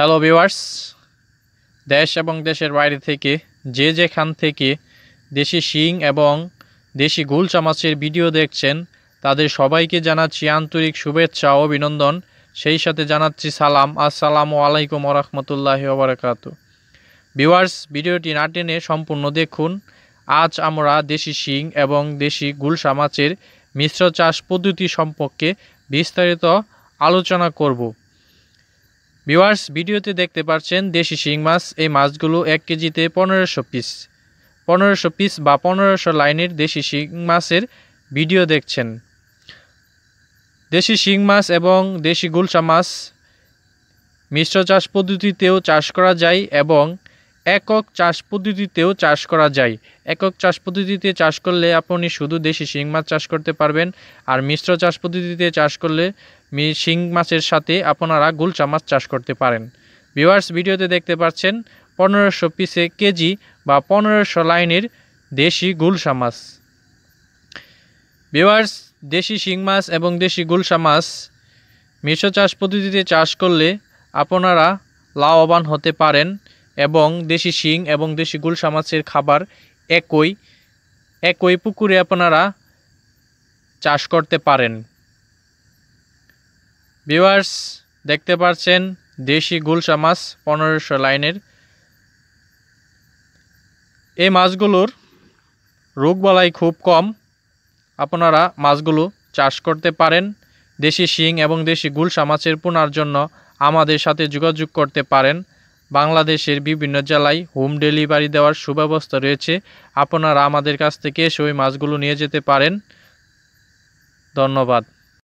hello viewers দেশ এবং দেশের বাইরে থেকে যে যেখান থেকে দেশি শিং এবং দেশি গুলচা মাছের ভিডিও দেখছেন তাদের সবাইকে জানাচ্ছি আন্তরিক শুভেচ্ছা ও অভিনন্দন সেই সাথে জানাচ্ছি সালাম আসসালামু আলাইকুম আরহামতুল্লাহ ওবরাকাত ভিওয়ার্স ভিডিওটি না টেনে সম্পূর্ণ দেখুন আজ আমরা দেশি শিং এবং দেশি গুল মাছের মিশ্র চাষ পদ্ধতি সম্পর্কে বিস্তারিত আলোচনা করব ভিওয়ার্স ভিডিওতে দেখতে পাচ্ছেন দেশি শিং মাছ এই মাছগুলো এক কেজিতে পনেরোশো পিস পনেরোশো পিস বা পনেরোশো লাইনের দেশি শিং মাছের ভিডিও দেখছেন দেশি শিং মাছ এবং দেশি গুলশা মাছ মিশ্র চাষ পদ্ধতিতেও চাষ করা যায় এবং একক চাষ পদ্ধতিতেও চাষ করা যায় একক চাষ পদ্ধতিতে চাষ করলে আপনি শুধু দেশি শিং মাছ চাষ করতে পারবেন আর মিশ্র চাষ পদ্ধতিতে চাষ করলে শিং মাছের সাথে আপনারা গুলচা মাছ চাষ করতে পারেন ভিওয়ার্স ভিডিওতে দেখতে পাচ্ছেন পনেরোশো পিসে কেজি বা পনেরোশো লাইনের দেশি গুলশা মাছ ভিওয়ার্স দেশি শিং মাছ এবং দেশি গুলশা মাছ মিশ্র চাষ পদ্ধতিতে চাষ করলে আপনারা লাভবান হতে পারেন এবং দেশি শিং এবং দেশি গুলশা মাছের খাবার একই একই পুকুরে আপনারা চাষ করতে পারেন ভিউয়ার্স দেখতে পাচ্ছেন দেশি গুলশা মাছ পনেরোশো লাইনের এই মাছগুলোর রোগবালাই খুব কম আপনারা মাছগুলো চাষ করতে পারেন দেশি শিং এবং দেশি গুলশা মাছের পোনার জন্য আমাদের সাথে যোগাযোগ করতে পারেন বাংলাদেশের বিভিন্ন জেলায় হোম ডেলিভারি দেওয়ার সুব্যবস্থা রয়েছে আপনারা আমাদের কাছ থেকে এসে ওই মাছগুলো নিয়ে যেতে পারেন ধন্যবাদ